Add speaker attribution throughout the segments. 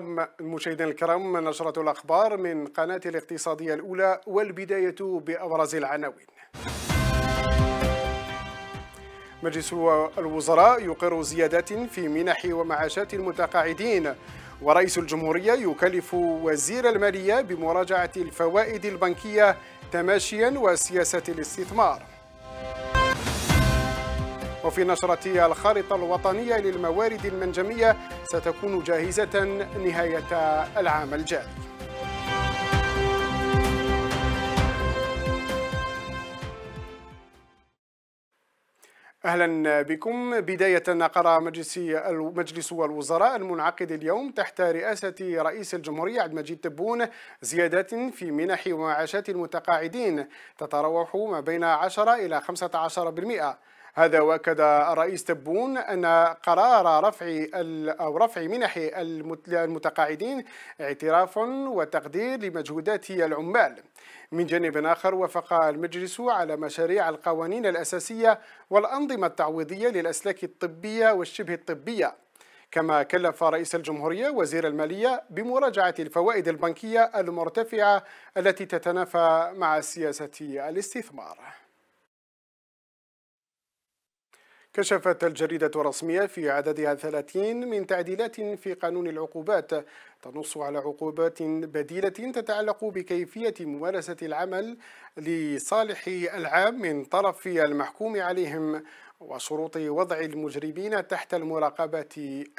Speaker 1: الكرام مشاهدينا الكرام نشرة الأخبار من قناة الاقتصادية الأولى والبداية بأبرز العناوين مجلس الوزراء يقر زيادات في منح ومعاشات المتقاعدين ورئيس الجمهورية يكلف وزير المالية بمراجعة الفوائد البنكية تماشيا وسياسة الاستثمار وفي نشرة الخارطة الوطنية للموارد المنجمية ستكون جاهزة نهاية العام الجاري اهلا بكم بدايه قرار مجلس مجلس الوزراء المنعقد اليوم تحت رئاسه رئيس الجمهوريه عبد المجيد تبون زيادات في منح ومعاشات المتقاعدين تتراوح ما بين 10 الى 15% هذا واكد الرئيس تبون ان قرار رفع او رفع منح المتقاعدين اعتراف وتقدير لمجهودات العمال من جانب آخر وافق المجلس على مشاريع القوانين الأساسية والأنظمة التعويضية للأسلاك الطبية والشبه الطبية كما كلف رئيس الجمهورية وزير المالية بمراجعة الفوائد البنكية المرتفعة التي تتنافى مع سياسة الاستثمار كشفت الجريدة الرسمية في عددها 30 من تعديلات في قانون العقوبات تنص على عقوبات بديلة تتعلق بكيفية ممارسة العمل لصالح العام من طرف المحكوم عليهم وشروط وضع المجرمين تحت المراقبة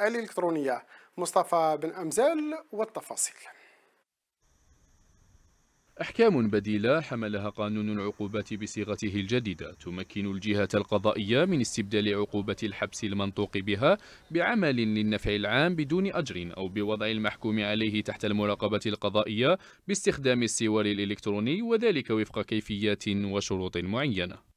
Speaker 1: الإلكترونية مصطفى بن أمزال والتفاصيل
Speaker 2: أحكام بديلة حملها قانون العقوبات بصيغته الجديدة تمكن الجهة القضائية من استبدال عقوبة الحبس المنطوق بها بعمل للنفع العام بدون أجر أو بوضع المحكوم عليه تحت المراقبة القضائية باستخدام السوار الإلكتروني وذلك وفق كيفيات وشروط معينة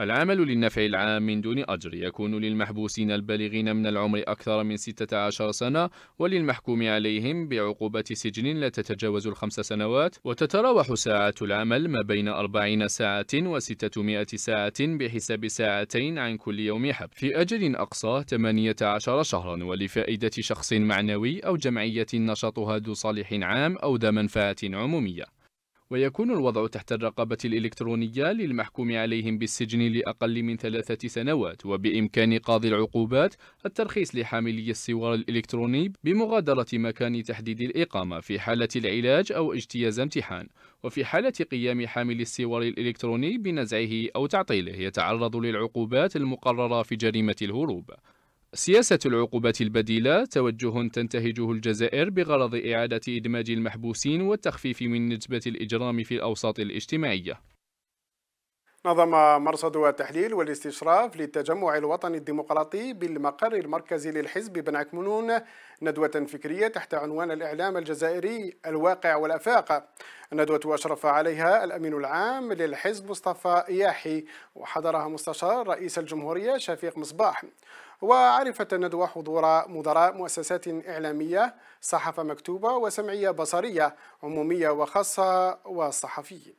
Speaker 2: العمل للنفع العام من دون أجر يكون للمحبوسين البالغين من العمر أكثر من 16 سنة وللمحكوم عليهم بعقوبة سجن لا تتجاوز الخمس سنوات وتتراوح ساعات العمل ما بين 40 ساعة و600 ساعة بحساب ساعتين عن كل يوم حبس في أجل أقصى 18 شهرا ولفائدة شخص معنوي أو جمعية نشاطها ذو صالح عام أو ذا منفعة عمومية ويكون الوضع تحت الرقابة الإلكترونية للمحكوم عليهم بالسجن لأقل من ثلاثة سنوات وبإمكان قاضي العقوبات الترخيص لحاملي السوار الإلكتروني بمغادرة مكان تحديد الإقامة في حالة العلاج أو اجتياز امتحان وفي حالة قيام حامل السوار الإلكتروني بنزعه أو تعطيله يتعرض للعقوبات المقررة في جريمة الهروب سياسة العقوبات البديلة توجه تنتهجه الجزائر بغرض إعادة إدماج المحبوسين والتخفيف من نسبة الإجرام في الأوساط الاجتماعية
Speaker 1: نظم مرصد التحليل والاستشراف للتجمع الوطني الديمقراطي بالمقر المركزي للحزب بن عكمنون ندوة فكرية تحت عنوان الإعلام الجزائري الواقع والأفاق الندوة أشرف عليها الأمين العام للحزب مصطفى إياحي وحضرها مستشار رئيس الجمهورية شفيق مصباح وعرفت الندوة حضور مدراء مؤسسات إعلامية صحافة مكتوبة وسمعية بصرية عمومية وخاصة وصحفيين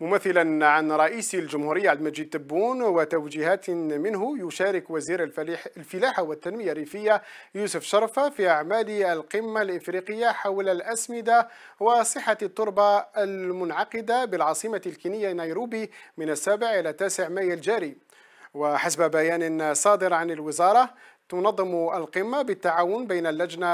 Speaker 1: ممثلا عن رئيس الجمهورية عبد المجيد تبون وتوجيهات منه يشارك وزير الفلاحة والتنمية الريفية يوسف شرفة في أعمال القمة الإفريقية حول الأسمدة وصحة التربة المنعقدة بالعاصمة الكينية نيروبي من السابع إلى 9 مايو الجاري وحسب بيان صادر عن الوزارة تنظم القمة بالتعاون بين اللجنة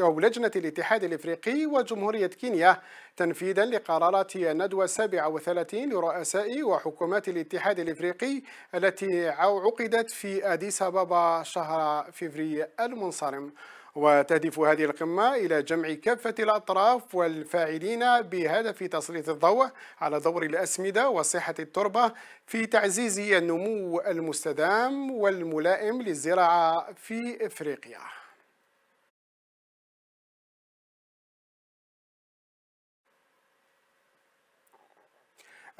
Speaker 1: أو لجنة الاتحاد الإفريقي وجمهورية كينيا تنفيذا لقرارات الندوة 37 لرؤساء وحكومات الاتحاد الإفريقي التي عقدت في أديس أبابا شهر فبراير المنصرم وتهدف هذه القمة إلى جمع كافة الأطراف والفاعلين بهدف تسليط الضوء على دور الأسمدة وصحة التربة في تعزيز النمو المستدام والملائم للزراعة في إفريقيا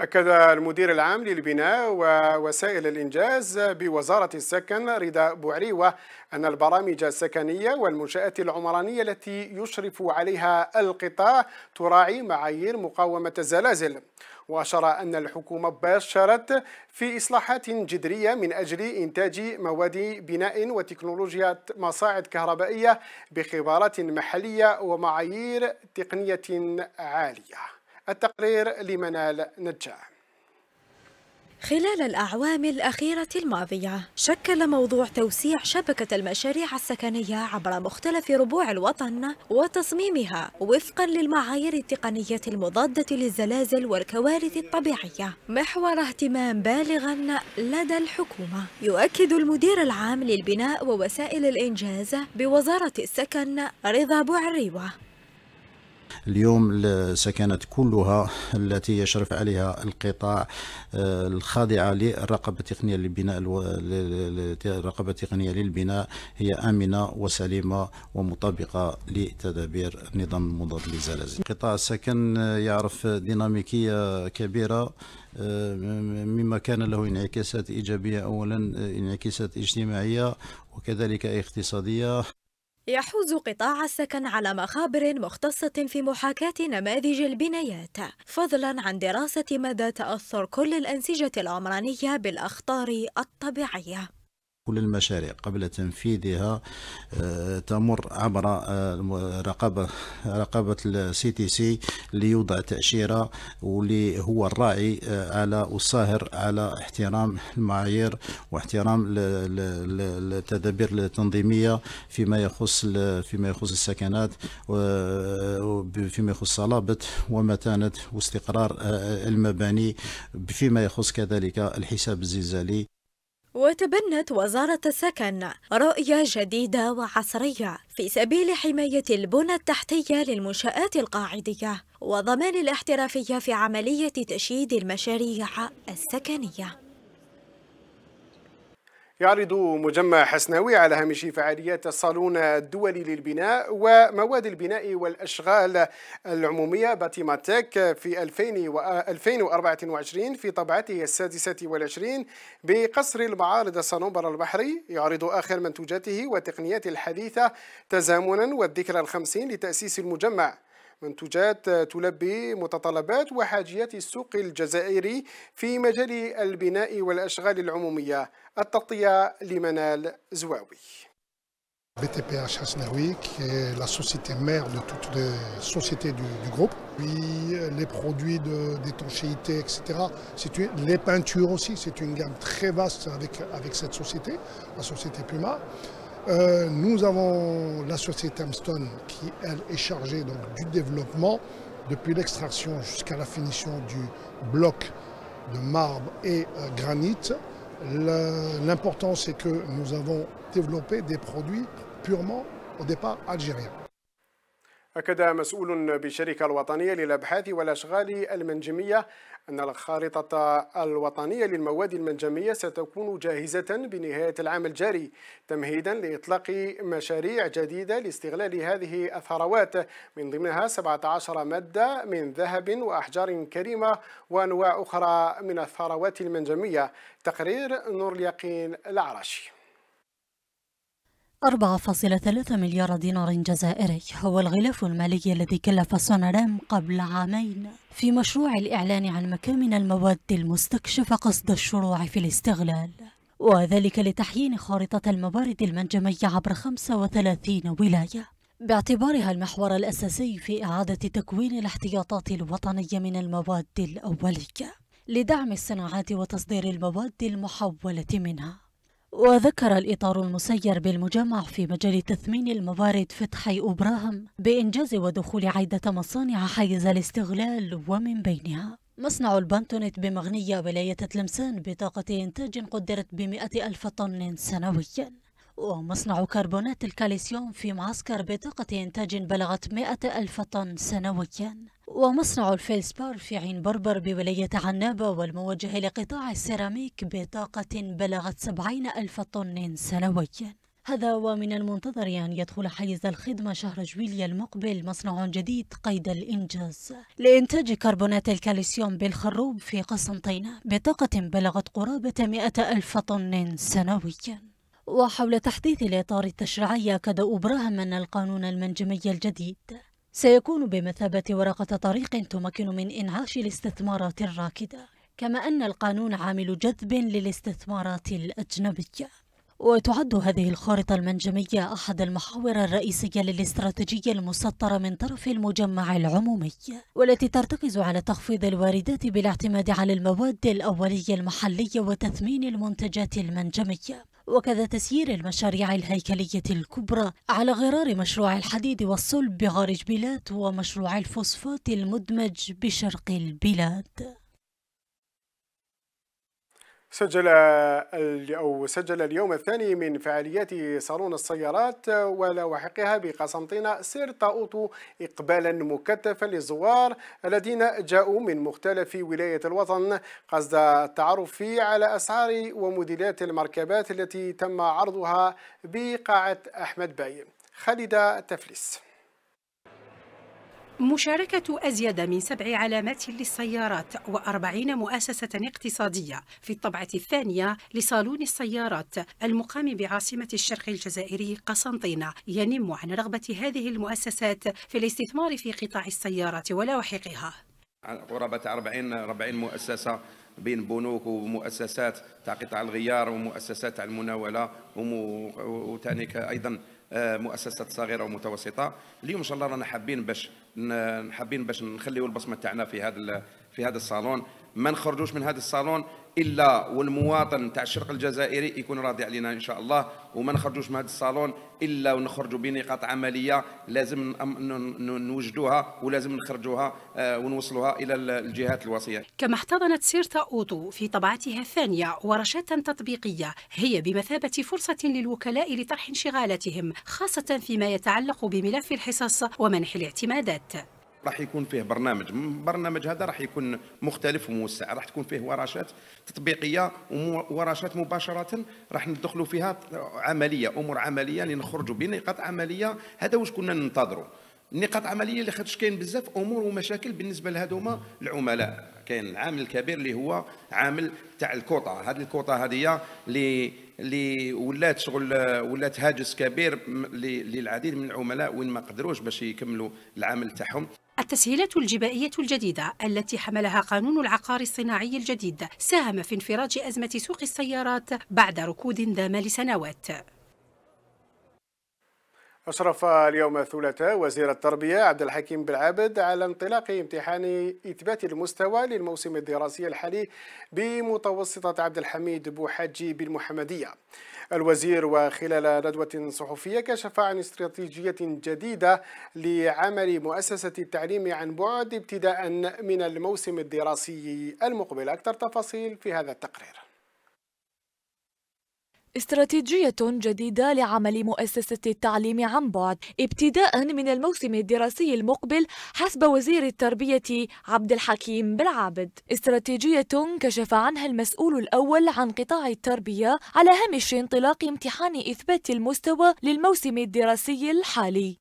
Speaker 1: أكد المدير العام للبناء ووسائل الإنجاز بوزارة السكن رضا بوعريوة أن البرامج السكنية والمنشآت العمرانية التي يشرف عليها القطاع تراعي معايير مقاومة الزلازل وأشار أن الحكومة باشرت في إصلاحات جذرية من أجل إنتاج مواد بناء وتكنولوجيا مصاعد كهربائية بخبرات محلية ومعايير تقنية عالية التقرير لمنال نجاح
Speaker 3: خلال الأعوام الأخيرة الماضية شكل موضوع توسيع شبكة المشاريع السكنية عبر مختلف ربوع الوطن وتصميمها وفقا للمعايير التقنية المضادة للزلازل والكوارث الطبيعية محور اهتمام بالغا لدى الحكومة يؤكد المدير العام للبناء ووسائل الإنجاز بوزارة السكن رضا بوعريوة
Speaker 4: اليوم السكنات كلها التي يشرف عليها القطاع آه، الخاضعة للرقابة التقنية للبناء الرقابة التقنية للبناء هي آمنة وسليمة ومطابقة لتدابير النظام المضاد للزلازل قطاع السكن آه، يعرف ديناميكية كبيرة آه، مما كان له انعكاسات إيجابية أولا انعكاسات اجتماعية وكذلك اقتصادية
Speaker 3: يحوز قطاع السكن على مخابر مختصة في محاكاة نماذج البنايات فضلا عن دراسة مدى تأثر كل الأنسجة العمرانية بالأخطار الطبيعية
Speaker 4: كل المشاريع قبل تنفيذها آه، تمر عبر آه، رقابة رقابة السي تي سي ليوضع تأشيرة واللي هو الراعي آه، على والصاهر على احترام المعايير واحترام التدابير التنظيمية فيما يخص فيما يخص السكنات فيما يخص صلابة ومتانة واستقرار المباني فيما يخص كذلك الحساب الزلزالي
Speaker 3: وتبنت وزارة السكن رؤية جديدة وعصرية في سبيل حماية البنى التحتية للمنشآت القاعدية وضمان الاحترافية في عملية تشييد المشاريع السكنية
Speaker 1: يعرض مجمع حسناوي على هامش فعاليات الصالون الدولي للبناء ومواد البناء والأشغال العمومية باتيماتيك في 2024 في طبعته السادسة والعشرين بقصر المعارض الصنوبر البحري يعرض آخر منتوجاته والتقنيات الحديثة تزامنا والذكرى الخمسين لتأسيس المجمع منتجات تلبي متطلبات وحاجيات السوق الجزائري في مجال البناء والأشغال العمومية التغطية لمنال زواوي BTPH Hasnaoui, qui est la société mère de toutes les sociétés du, du groupe. Puis les produits d'étanchéité, etc. Une, les peintures aussi, c'est une gamme très vaste avec, avec cette société, la société Puma. Euh, nous avons la société Amstone qui, elle, est chargée donc, du développement, depuis l'extraction jusqu'à la finition du bloc de marbre et euh, granit. L'important, c'est que nous avons développé des produits purement, au départ, algériens. أكد مسؤول بالشركة الوطنية للأبحاث والأشغال المنجمية أن الخارطة الوطنية للمواد المنجمية ستكون جاهزة بنهاية العام الجاري تمهيدا لإطلاق مشاريع جديدة لاستغلال هذه الثروات من ضمنها 17 مادة من ذهب وأحجار كريمة وأنواع أخرى من الثروات المنجمية تقرير نور اليقين العرشي
Speaker 5: 4.3 مليار دينار جزائري هو الغلاف المالي الذي كلف سونارام قبل عامين في مشروع الإعلان عن مكامن المواد المستكشفة قصد الشروع في الاستغلال وذلك لتحيين خارطة الموارد المنجمية عبر 35 ولاية باعتبارها المحور الأساسي في إعادة تكوين الاحتياطات الوطنية من المواد الأولية لدعم الصناعات وتصدير المواد المحولة منها وذكر الإطار المسير بالمجمع في مجال تثمين الموارد فتحي أبراهام بإنجاز ودخول عدة مصانع حيز الاستغلال ومن بينها مصنع البانتونيت بمغنية ولاية تلمسان بطاقة إنتاج قدرت بمئة ألف طن سنوياً ومصنع كربونات الكالسيوم في معسكر بطاقة إنتاج بلغت 100 ألف طن سنويا ومصنع الفيلسبار في عين بربر بولاية عنابة والموجه لقطاع السيراميك بطاقة بلغت 70 ألف طن سنويا هذا ومن المنتظر أن يدخل حيز الخدمة شهر جويليا المقبل مصنع جديد قيد الإنجاز لإنتاج كربونات الكالسيوم بالخروب في قسنطينة بطاقة بلغت قرابة 100 ألف طن سنوياً وحول تحديث الإطار التشريعي أكد أبراهام أن القانون المنجمي الجديد سيكون بمثابة ورقة طريق تمكن من إنعاش الاستثمارات الراكدة كما أن القانون عامل جذب للاستثمارات الأجنبية وتعد هذه الخارطة المنجمية أحد المحاور الرئيسية للاستراتيجية المسطرة من طرف المجمع العمومي والتي ترتكز على تخفيض الواردات بالاعتماد على المواد الأولية المحلية وتثمين المنتجات المنجمية وكذا تسيير المشاريع الهيكلية الكبرى على غرار مشروع الحديد والصلب بغار جبيلات ومشروع الفوسفات المدمج بشرق البلاد
Speaker 1: سجل أو سجل اليوم الثاني من فعاليات صالون السيارات ولواحقها بقسنطينة سير طاووط إقبالا مكثفا للزوار الذين جاءوا من مختلف ولايات الوطن قصد التعرف على أسعار وموديلات المركبات التي تم عرضها بقاعة أحمد باي خالد تفلس
Speaker 6: مشاركة أزيد من سبع علامات للسيارات وأربعين مؤسسة اقتصادية في الطبعة الثانية لصالون السيارات المقام بعاصمة الشرق الجزائري قسنطينة ينم عن رغبة هذه المؤسسات في الاستثمار في قطاع السيارات ولواحقها
Speaker 7: قرابة 40 40 مؤسسة بين بنوك ومؤسسات تاع قطاع الغيار ومؤسسات تاع المناولة وثاني أيضا مؤسسات صغيره ومتوسطه اليوم ان شاء الله رانا حابين باش حابين باش نخليو البصمه تاعنا في هذا في هذا الصالون ما نخرجوش من هذا الصالون الا والمواطن تاع الشرق الجزائري يكون راضي علينا ان شاء الله وما نخرجوش من هذا الصالون الا ونخرجوا بنقاط عمليه لازم نوجدوها ولازم نخرجوها آه، ونوصلوها الى الجهات الوصيه.
Speaker 6: كما احتضنت سيرتا اوتو في طبعتها الثانيه ورشات تطبيقيه هي بمثابه فرصه للوكلاء لطرح انشغالاتهم خاصه فيما يتعلق بملف الحصص ومنح الاعتمادات.
Speaker 7: راح يكون فيه برنامج البرنامج هذا راح يكون مختلف وموسع راح تكون فيه ورشات تطبيقيه وورشات مباشره راح ندخلوا فيها عمليه امور عمليه لنخرجوا بنقاط عمليه هذا واش كنا ننتظروا نقاط عمليه اللي خاطرش كاين بزاف امور ومشاكل بالنسبه لهذوما العملاء كاين العامل الكبير اللي هو عامل تاع الكوطه هذه الكوطه هذه اللي اللي ولات شغل ولات هاجس كبير للعديد من العملاء وين ما قدروش باش يكملوا العمل تاعهم
Speaker 6: التسهيلات الجبائية الجديدة التي حملها قانون العقار الصناعي الجديد ساهم في انفراج أزمة سوق السيارات بعد ركود دام لسنوات
Speaker 1: أشرف اليوم الثلاثاء وزير التربية عبد الحكيم بالعابد على انطلاق امتحان إثبات المستوى للموسم الدراسي الحالي بمتوسطة عبد الحميد بوحاجي بالمحمدية. الوزير وخلال ندوة صحفية كشف عن استراتيجية جديدة لعمل مؤسسة التعليم عن بعد ابتداء من الموسم الدراسي المقبل. أكثر تفاصيل في هذا التقرير.
Speaker 8: استراتيجية جديدة لعمل مؤسسة التعليم عن بعد ابتداء من الموسم الدراسي المقبل حسب وزير التربية عبد الحكيم بالعابد استراتيجية كشف عنها المسؤول الأول عن قطاع التربية على هامش انطلاق امتحان إثبات المستوى للموسم الدراسي الحالي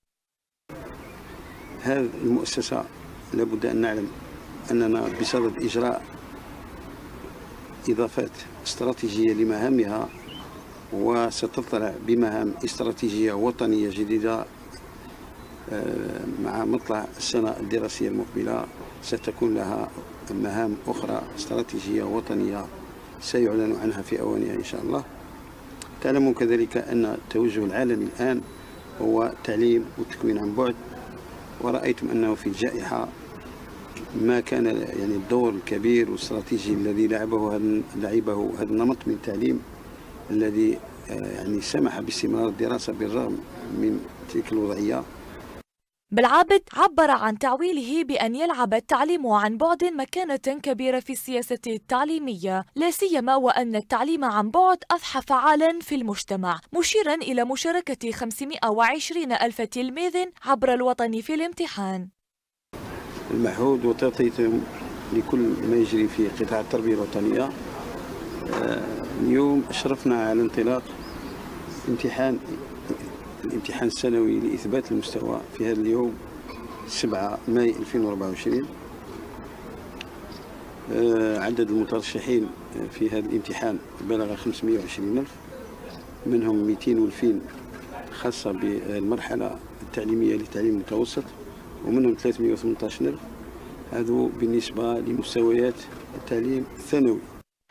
Speaker 9: هذه المؤسسة لابد أن نعلم أننا بسبب إجراء إضافات استراتيجية لمهامها وستطلع بمهام استراتيجية وطنية جديدة آه، مع مطلع السنة الدراسية المقبلة ستكون لها مهام أخرى استراتيجية وطنية سيعلن عنها في أوانها إن شاء الله تعلمون كذلك أن التوجه العالمي الآن هو تعليم وتكوين عن بعد ورأيتم أنه في الجائحة ما كان يعني الدور الكبير والاستراتيجي الذي لعبه هذا لعبه هذا النمط من التعليم الذي آه، يعني سمح باستمرار الدراسة بالرغم من تلك الوضعية
Speaker 8: بالعابد عبر عن تعويله بأن يلعب التعليم عن بعد مكانة كبيرة في السياسة التعليمية لا سيما وأن التعليم عن بعد أضحى فعالا في المجتمع مشيرا إلى مشاركة 520 ألف تلميذ عبر الوطن في الامتحان
Speaker 9: المعهود وتغطيتهم لكل ما يجري في قطاع التربية الوطنية آه، اليوم أشرفنا على انطلاق امتحان الامتحان السنوي لإثبات المستوى في هذا اليوم 7 ماي 2024 آه، عدد المترشحين في هذا الامتحان بلغ 520 ألف منهم الف خاصة بالمرحلة التعليمية للتعليم المتوسط ومنهم 318 ألف هذو بالنسبة لمستويات التعليم الثانوي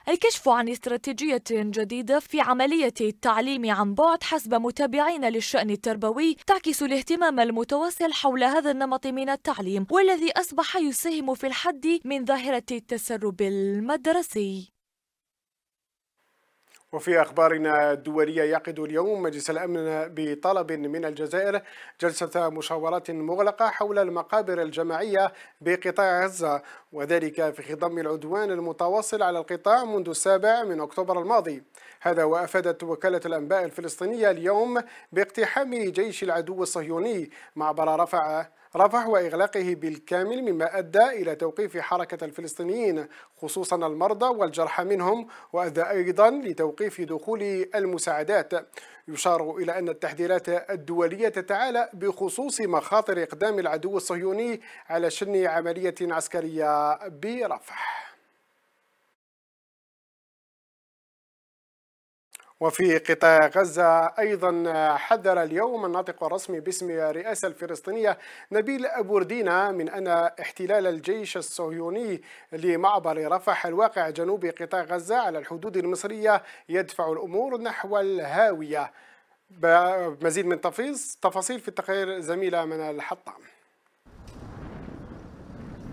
Speaker 8: الكشف عن استراتيجية جديدة في عملية التعليم عن بعد حسب متابعين للشأن التربوي تعكس الاهتمام المتواصل حول هذا النمط من التعليم والذي أصبح يساهم في الحد من ظاهرة التسرب المدرسي
Speaker 1: وفي أخبارنا الدولية يعقد اليوم مجلس الأمن بطلب من الجزائر جلسة مشاورات مغلقة حول المقابر الجماعية بقطاع غزة وذلك في خضم العدوان المتواصل على القطاع منذ السابع من أكتوبر الماضي هذا وأفادت وكالة الأنباء الفلسطينية اليوم باقتحام جيش العدو الصهيوني معبر رفعه رفح وإغلاقه بالكامل مما أدى إلى توقيف حركة الفلسطينيين خصوصا المرضى والجرحى منهم وأدى أيضا لتوقيف دخول المساعدات يشار إلى أن التحذيرات الدولية تتعالى بخصوص مخاطر إقدام العدو الصهيوني على شن عملية عسكرية برفح وفي قطاع غزة أيضا حذر اليوم الناطق الرسمي باسم الرئاسة الفلسطينية نبيل أبوردينا من أن احتلال الجيش الصهيوني لمعبر رفح الواقع جنوب قطاع غزة على الحدود المصرية يدفع الأمور نحو الهاوية مزيد من تفاصيل في التقرير زميلة من الحطام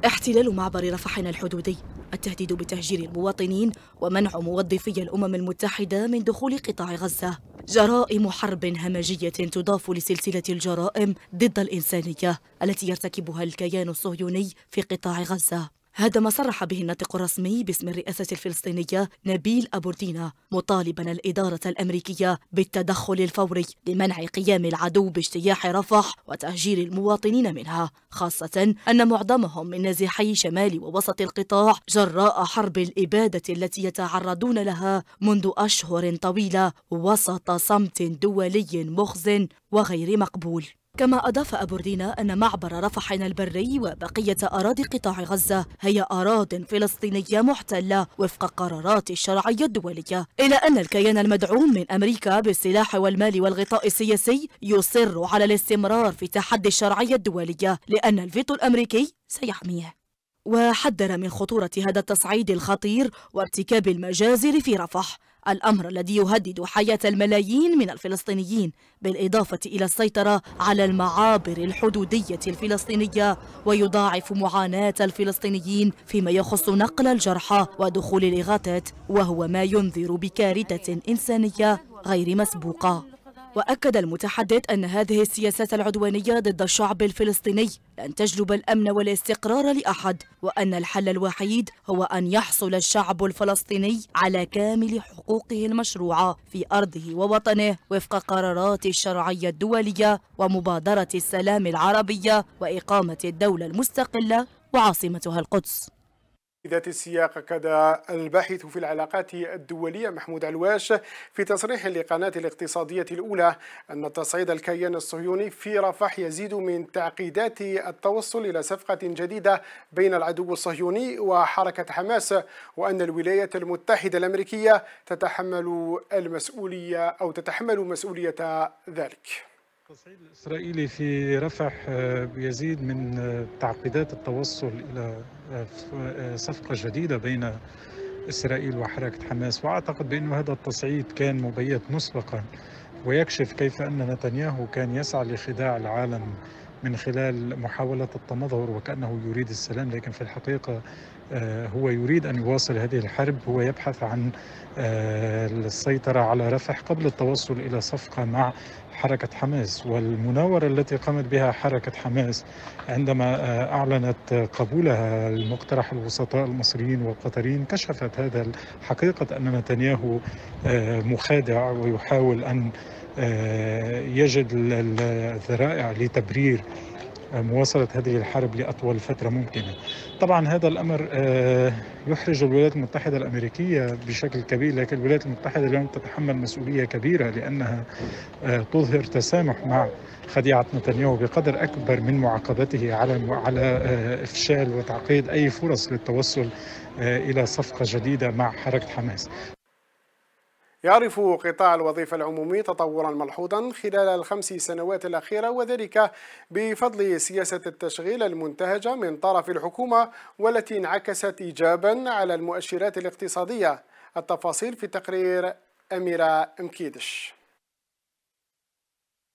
Speaker 10: احتلال معبر رفح الحدودي التهديد بتهجير المواطنين ومنع موظفي الأمم المتحدة من دخول قطاع غزة جرائم حرب همجية تضاف لسلسلة الجرائم ضد الإنسانية التي يرتكبها الكيان الصهيوني في قطاع غزة هذا ما صرح به الناطق الرسمي باسم الرئاسة الفلسطينية نبيل أبوردينا مطالبا الإدارة الأمريكية بالتدخل الفوري لمنع قيام العدو باجتياح رفح وتهجير المواطنين منها خاصة أن معظمهم من نازحي شمال ووسط القطاع جراء حرب الإبادة التي يتعرضون لها منذ أشهر طويلة وسط صمت دولي مخز وغير مقبول كما أضاف أبو ردينا أن معبر رفح البري وبقية أراضي قطاع غزة هي أراض فلسطينية محتلة وفق قرارات الشرعية الدولية إلى أن الكيان المدعوم من أمريكا بالسلاح والمال والغطاء السياسي يصر على الاستمرار في تحدي الشرعية الدولية لأن الفيتو الأمريكي سيحميه وحذر من خطورة هذا التصعيد الخطير وارتكاب المجازر في رفح الأمر الذي يهدد حياة الملايين من الفلسطينيين بالإضافة إلى السيطرة على المعابر الحدودية الفلسطينية ويضاعف معاناة الفلسطينيين فيما يخص نقل الجرحى ودخول الإغاثات وهو ما ينذر بكارثة إنسانية غير مسبوقة وأكد المتحدث أن هذه السياسة العدوانية ضد الشعب الفلسطيني لن تجلب الأمن والاستقرار لأحد وأن الحل الوحيد هو أن يحصل الشعب الفلسطيني على كامل حقوقه المشروعة في أرضه ووطنه وفق قرارات الشرعية الدولية ومبادرة السلام العربية وإقامة الدولة المستقلة وعاصمتها القدس
Speaker 1: ذات السياق كذا الباحث في العلاقات الدولية محمود علواش في تصريح لقناة الاقتصادية الأولى أن تصعيد الكيان الصهيوني في رفح يزيد من تعقيدات التوصل إلى صفقة جديدة بين العدو الصهيوني وحركة حماس وأن الولايات المتحدة الأمريكية تتحمل المسؤولية أو تتحمل مسؤولية ذلك
Speaker 11: التصعيد الإسرائيلي في رفح آه، يزيد من آه، تعقيدات التوصل إلى آه، صفقة جديدة بين إسرائيل وحركة حماس وأعتقد بأن هذا التصعيد كان مبيت مسبقا ويكشف كيف أن نتنياهو كان يسعى لخداع العالم من خلال محاولة التمظهر وكأنه يريد السلام لكن في الحقيقة هو يريد أن يواصل هذه الحرب هو يبحث عن السيطرة على رفح قبل التوصل إلى صفقة مع حركة حماس والمناورة التي قامت بها حركة حماس عندما آه، أعلنت قبولها لمقترح الوسطاء المصريين والقطريين كشفت هذا حقيقة أن نتنياهو آه، مخادع ويحاول أن آه، يجد الذرائع لتبرير مواصلة هذه الحرب لأطول فترة ممكنة طبعا هذا الأمر آه، يحرج الولايات المتحدة الأمريكية بشكل كبير لكن الولايات المتحدة اليوم تتحمل مسؤولية كبيرة لأنها آه، تظهر تسامح مع خديعة نتنياهو بقدر أكبر من معاقبته على على آه، إفشال وتعقيد أي فرص للتوصل إلى صفقة جديدة مع حركة حماس
Speaker 1: يعرف قطاع الوظيفة العمومي تطورا ملحوظا خلال الخمس سنوات الأخيرة وذلك بفضل سياسة التشغيل المنتهجة من طرف الحكومة والتي انعكست إيجابا على المؤشرات الاقتصادية التفاصيل في تقرير أميرة مكيدش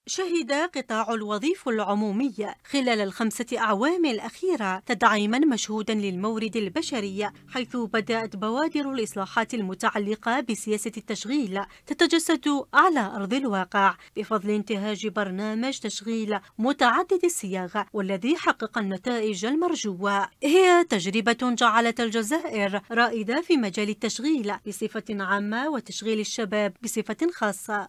Speaker 1: شهد
Speaker 6: قطاع الوظيف العمومي خلال الخمسة أعوام الأخيرة تدعيما مشهودا للمورد البشري حيث بدأت بوادر الإصلاحات المتعلقة بسياسة التشغيل تتجسد على أرض الواقع بفضل انتهاج برنامج تشغيل متعدد الصياغ والذي حقق النتائج المرجوة هي تجربة جعلت الجزائر رائدة في مجال التشغيل بصفة عامة وتشغيل الشباب بصفة خاصة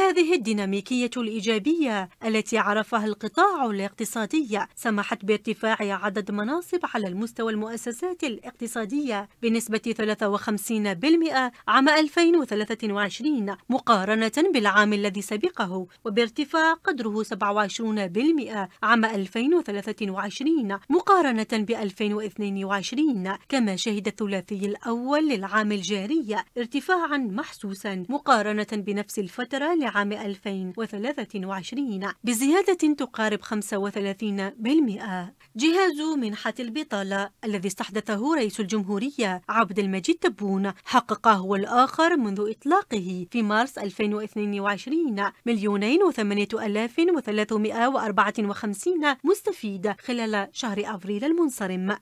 Speaker 6: هذه الديناميكية الإيجابية التي عرفها القطاع الاقتصادي سمحت بارتفاع عدد مناصب على المستوى المؤسسات الاقتصادية بنسبة 53% عام 2023 مقارنة بالعام الذي سبقه وبارتفاع قدره 27% عام 2023 مقارنة ب 2022 كما شهد الثلاثي الأول للعام الجاري ارتفاعا محسوسا مقارنة بنفس الفترة عام 2023 بزيادة تقارب 35% جهاز منحة البطالة الذي استحدثه رئيس الجمهورية عبد المجيد تبون حقق هو الآخر منذ إطلاقه في مارس 2022 مليونين وثمانية آلاف وثلاثمائة وأربعة وخمسين مستفيد خلال شهر أفريل المنصرم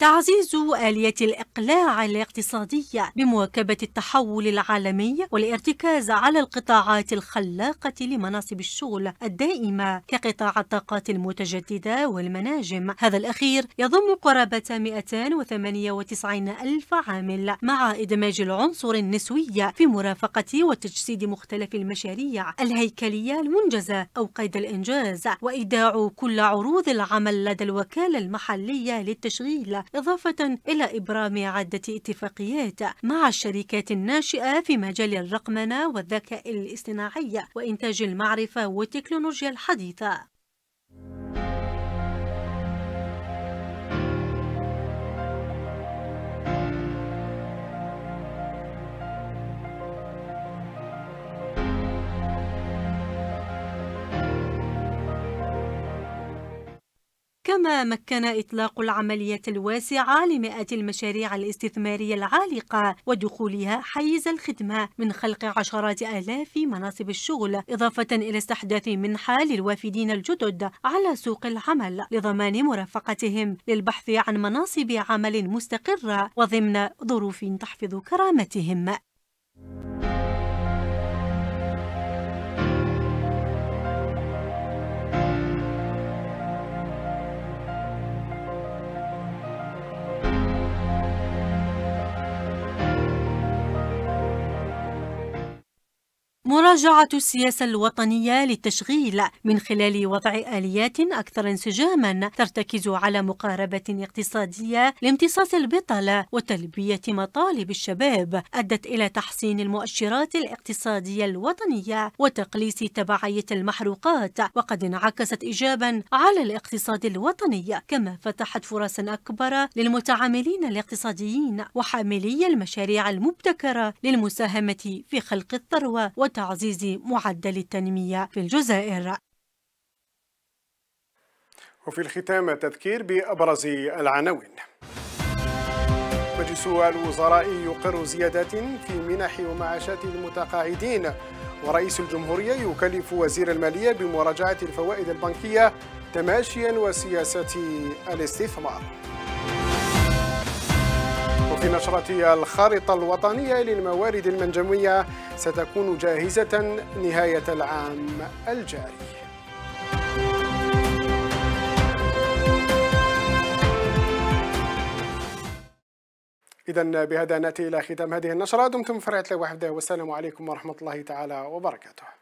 Speaker 6: تعزيز آلية الإقلاع الاقتصادية بمواكبة التحول العالمي والارتكاز على القطاعات الخلاقة لمناصب الشغل الدائمة كقطاع الطاقات المتجددة والمناجم هذا الأخير يضم قرابة 298 ألف عامل مع إدماج العنصر النسوي في مرافقة وتجسيد مختلف المشاريع الهيكلية المنجزة أو قيد الإنجاز وإيداع كل عروض العمل لدى الوكالة المحلية للتشغيل إضافة إلى إبرام عدة اتفاقيات مع الشركات الناشئة في مجال الرقمنة والذكاء الاصطناعي وإنتاج المعرفة والتكنولوجيا الحديثة كما مكن إطلاق العملية الواسعة لمئات المشاريع الاستثمارية العالقة ودخولها حيز الخدمة من خلق عشرات آلاف مناصب الشغل إضافة إلى استحداث منحة للوافدين الجدد على سوق العمل لضمان مرافقتهم للبحث عن مناصب عمل مستقرة وضمن ظروف تحفظ كرامتهم Thank you. مراجعة السياسة الوطنية للتشغيل من خلال وضع آليات أكثر انسجاما ترتكز على مقاربة اقتصادية لامتصاص البطلة وتلبية مطالب الشباب أدت إلى تحسين المؤشرات الاقتصادية الوطنية وتقليص تبعية المحروقات وقد انعكست إيجابا على الاقتصاد الوطني كما فتحت فرصا أكبر للمتعاملين الاقتصاديين وحاملي المشاريع المبتكرة للمساهمة في خلق الثروة وتعامل تعزيز معدل التنمية في الجزائر
Speaker 1: وفي الختام تذكير بأبرز العناوين مجلس الوزراء يقر زيادات في منح ومعاشات المتقاعدين ورئيس الجمهورية يكلف وزير المالية بمراجعة الفوائد البنكية تماشيا وسياسة الاستثمار في نشرتها الخارطة الوطنية للموارد المنجمية ستكون جاهزة نهاية العام الجاري إذا بهذا نأتي إلى ختام هذه النشرة دمتم في رعاية الله والسلام عليكم ورحمة الله تعالى وبركاته